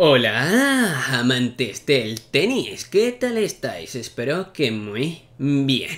Hola, amantes del tenis, ¿qué tal estáis? Espero que muy bien.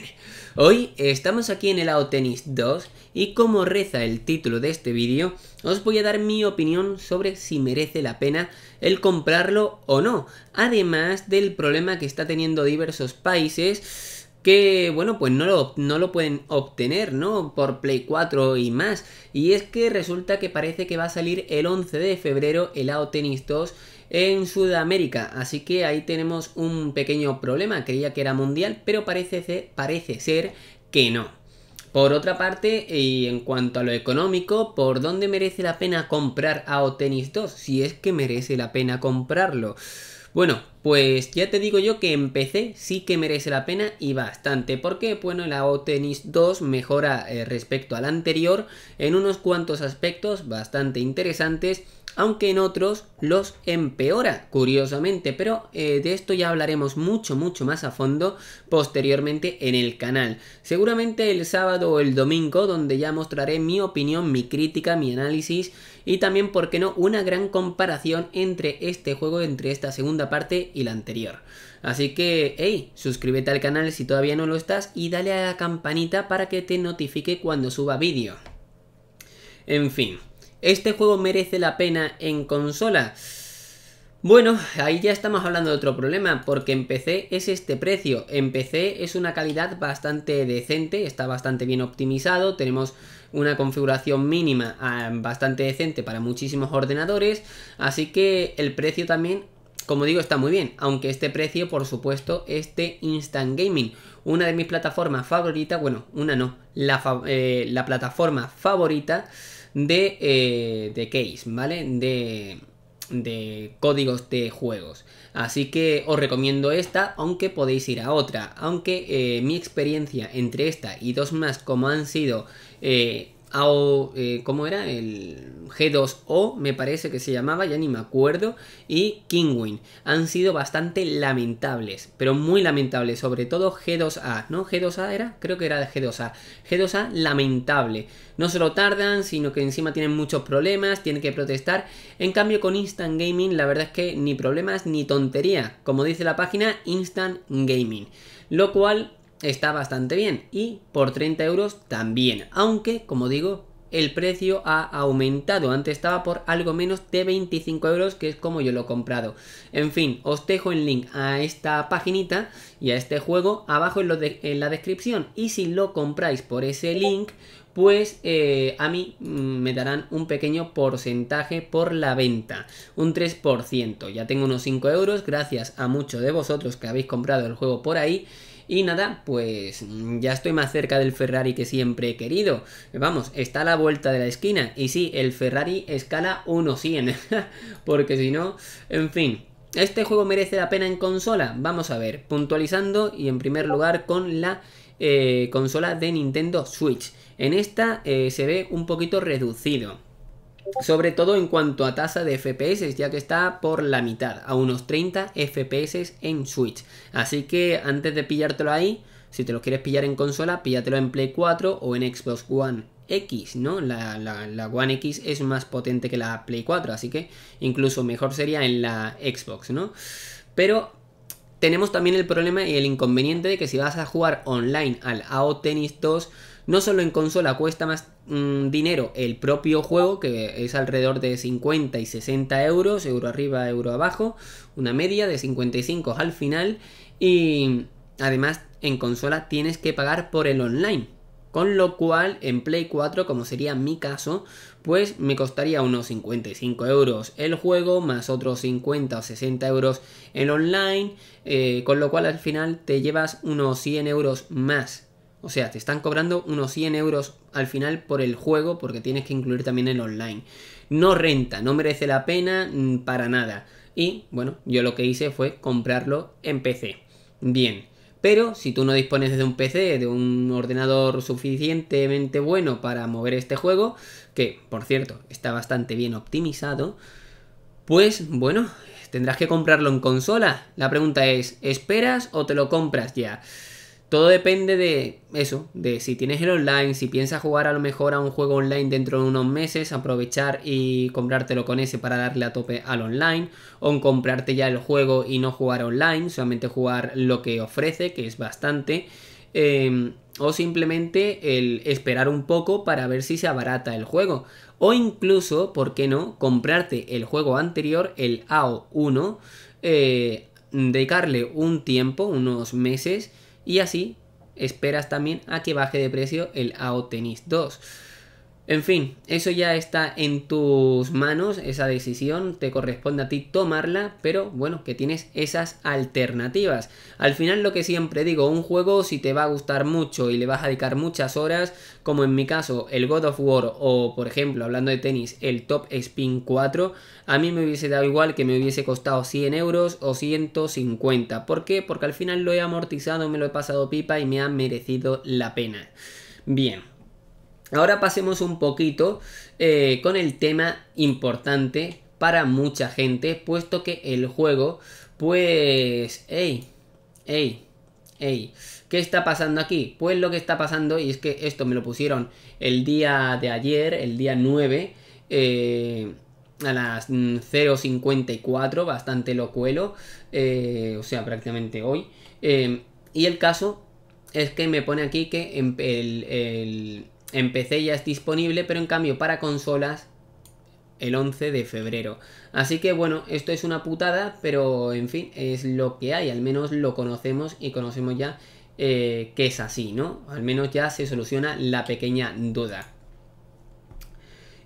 Hoy estamos aquí en el AO Tenis 2 y como reza el título de este vídeo, os voy a dar mi opinión sobre si merece la pena el comprarlo o no, además del problema que está teniendo diversos países que bueno pues no lo, no lo pueden obtener no por Play 4 y más y es que resulta que parece que va a salir el 11 de febrero el AO Tennis 2 en Sudamérica así que ahí tenemos un pequeño problema creía que era mundial pero parece parece ser que no por otra parte, y en cuanto a lo económico, ¿por dónde merece la pena comprar AO Tennis 2? Si es que merece la pena comprarlo. Bueno, pues ya te digo yo que empecé sí que merece la pena y bastante, porque bueno, la Otenis 2 mejora eh, respecto al anterior en unos cuantos aspectos bastante interesantes aunque en otros los empeora, curiosamente, pero eh, de esto ya hablaremos mucho, mucho más a fondo posteriormente en el canal. Seguramente el sábado o el domingo, donde ya mostraré mi opinión, mi crítica, mi análisis y también, ¿por qué no?, una gran comparación entre este juego, entre esta segunda parte y la anterior. Así que, hey, suscríbete al canal si todavía no lo estás y dale a la campanita para que te notifique cuando suba vídeo. En fin. ¿Este juego merece la pena en consola? Bueno, ahí ya estamos hablando de otro problema, porque en PC es este precio. En PC es una calidad bastante decente, está bastante bien optimizado, tenemos una configuración mínima ah, bastante decente para muchísimos ordenadores, así que el precio también, como digo, está muy bien, aunque este precio, por supuesto, es de Instant Gaming, una de mis plataformas favoritas, bueno, una no, la, eh, la plataforma favorita de, eh, de case, ¿vale? De, de códigos de juegos. Así que os recomiendo esta, aunque podéis ir a otra. Aunque eh, mi experiencia entre esta y dos más, como han sido eh, o eh, ¿cómo era? El G2O me parece que se llamaba, ya ni me acuerdo, y Kingwin. Han sido bastante lamentables, pero muy lamentables, sobre todo G2A, ¿no? G2A era, creo que era de G2A. G2A lamentable. No solo tardan, sino que encima tienen muchos problemas, tienen que protestar. En cambio con Instant Gaming la verdad es que ni problemas ni tontería, como dice la página Instant Gaming. Lo cual está bastante bien y por 30 euros también, aunque como digo el precio ha aumentado, antes estaba por algo menos de 25 euros que es como yo lo he comprado. En fin, os dejo el link a esta paginita y a este juego abajo en, la descripción y si lo compráis por ese link pues eh, a mí mm, me darán un pequeño porcentaje por la venta, un 3%. Ya tengo unos 5 euros gracias a muchos de vosotros que habéis comprado el juego por ahí y nada, pues mm, ya estoy más cerca del Ferrari que siempre he querido. Vamos, está a la vuelta de la esquina. Y sí, el Ferrari escala 1-100, porque si no, en fin, ¿Este juego merece la pena en consola? Vamos a ver, puntualizando y en primer lugar con la eh, consola de Nintendo Switch. En esta eh, se ve un poquito reducido sobre todo en cuanto a tasa de FPS, ya que está por la mitad, a unos 30 FPS en Switch. Así que antes de pillártelo ahí, si te lo quieres pillar en consola, píllatelo en Play 4 o en Xbox One X, ¿no? La, la, One X es más potente que la Play 4, así que incluso mejor sería en la Xbox, ¿no? Pero tenemos también el problema y el inconveniente de que si vas a jugar online al AO Tennis 2, no solo en consola cuesta más Mm, dinero el propio juego, que es alrededor de 50 y 60 euros, euro arriba, euro abajo, una media de 55 al final. Y además en consola tienes que pagar por el online. Con lo cual, en Play 4, como sería mi caso, pues me costaría unos 55 euros el juego, más otros 50 o 60 euros el online, eh, con lo cual al final te llevas unos 100 euros más o sea, te están cobrando unos 100 euros al final por el juego porque tienes que incluir también el online. No renta, no merece la pena mm, para nada. Y bueno, yo lo que hice fue comprarlo en PC. Bien, pero si tú no dispones de un PC, de un ordenador suficientemente bueno para mover este juego, que por cierto está bastante bien optimizado, pues bueno, tendrás que comprarlo en consola. La pregunta es, ¿esperas o te lo compras ya? todo depende de eso, de si tienes el online, si piensas jugar a lo mejor a un juego online dentro de unos meses, aprovechar y comprártelo con ese para darle a tope al online, o comprarte ya el juego y no jugar online, solamente jugar lo que ofrece, que es bastante, em, o simplemente el esperar un poco para ver si se abarata el juego, o incluso, ¿por qué no?, comprarte el juego anterior, el AO1, eh, dedicarle un tiempo, unos meses, y así esperas también a que baje de precio el AO Tennis 2. En fin, eso ya está en tus manos, esa decisión te corresponde a ti tomarla, pero bueno, que tienes esas alternativas. Al final lo que siempre digo, un juego si te va a gustar mucho y le vas a dedicar muchas horas, como en mi caso el God of War o por ejemplo, hablando de tenis, el Top Spin 4, a mí me hubiese dado igual que me hubiese costado 100 euros o 150. ¿Por qué? Porque al final lo he amortizado, me lo he pasado pipa y me ha merecido la pena. Bien, Ahora pasemos un poquito eh, con el tema importante para mucha gente, puesto que el juego, pues, ¡ey! ¡ey! ¡ey! ¿Qué está pasando aquí? Pues lo que está pasando, y es que esto me lo pusieron el día de ayer, el día 9, eh, a las 0.54, mm, bastante locuelo. Eh, o sea, prácticamente hoy. y el caso es que me pone aquí que el en ya es disponible, pero en cambio para consolas el 11 de febrero. Así que bueno, esto es una putada, pero en fin, es lo que hay, al menos lo conocemos y conocemos ya eh, que es así, ¿no? Al menos ya se soluciona la pequeña duda.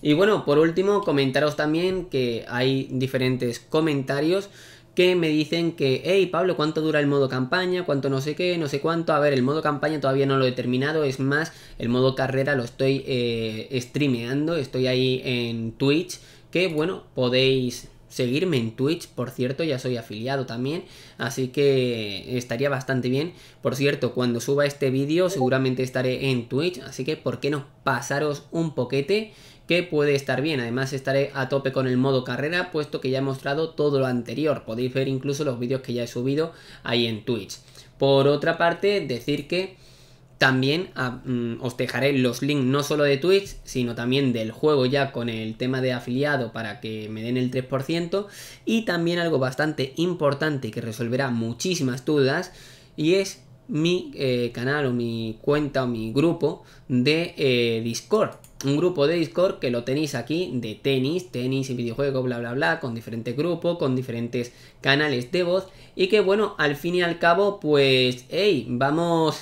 Y bueno, por último, comentaros también que hay diferentes comentarios que me dicen que, hey Pablo, ¿cuánto dura el modo campaña? ¿Cuánto no sé qué? No sé cuánto. A ver, el modo campaña todavía no lo he terminado. Es más, el modo carrera lo estoy eh, streameando. Estoy ahí en Twitch. Que bueno, podéis seguirme en Twitch, por cierto, ya soy afiliado también, así que estaría bastante bien. Por cierto, cuando suba este vídeo seguramente estaré en Twitch, así que ¿por qué no pasaros un poquete? que puede estar bien. Además estaré a tope con el modo carrera, puesto que ya he mostrado todo lo anterior. Podéis ver incluso los vídeos que ya he subido ahí en Twitch. Por otra parte, decir que también ah, mm, os dejaré los links no solo de Twitch, sino también del juego ya con el tema de afiliado para que me den el 3%. Y también algo bastante importante que resolverá muchísimas dudas y es mi eh, canal o mi cuenta o mi grupo de eh, Discord un grupo de Discord que lo tenéis aquí de tenis, tenis y videojuego, bla, bla, bla, con diferente grupo, con diferentes canales de voz y que bueno, al fin y al cabo, pues, hey, vamos,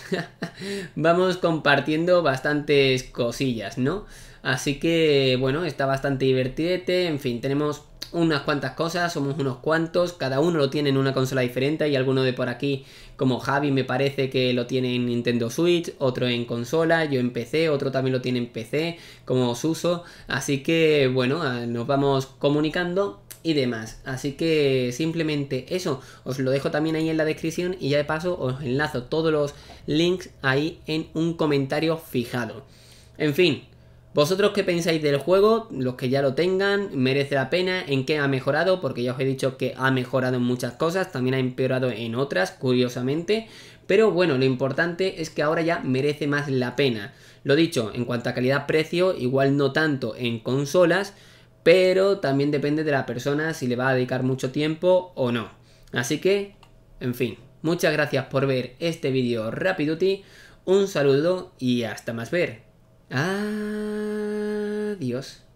vamos compartiendo bastantes cosillas, ¿no? Así que bueno, está bastante divertidete, en fin, tenemos unas cuantas cosas, somos unos cuantos, cada uno lo tiene en una consola diferente y alguno de por aquí, como Javi me parece que lo tiene en Nintendo Switch, otro en consola, yo en PC, otro también lo tiene en PC, como Suso, así que bueno, ah, nos vamos comunicando y demás. Así que simplemente eso, os lo dejo también ahí en la descripción y ya de paso os enlazo todos los links ahí en un comentario fijado. En fin, ¿Vosotros qué pensáis del juego? Los que ya lo tengan, merece la pena, en qué ha mejorado, porque ya os he dicho que ha mejorado en muchas cosas, también ha empeorado en otras, curiosamente, pero bueno, lo importante es que ahora ya merece más la pena. Lo dicho, en cuanto a calidad-precio, igual no tanto en consolas, pero también depende de la persona si le va a dedicar mucho tiempo o no. Así que, en fin, muchas gracias por ver este vídeo rapiduti, un saludo y hasta más ver. Adiós. Ah,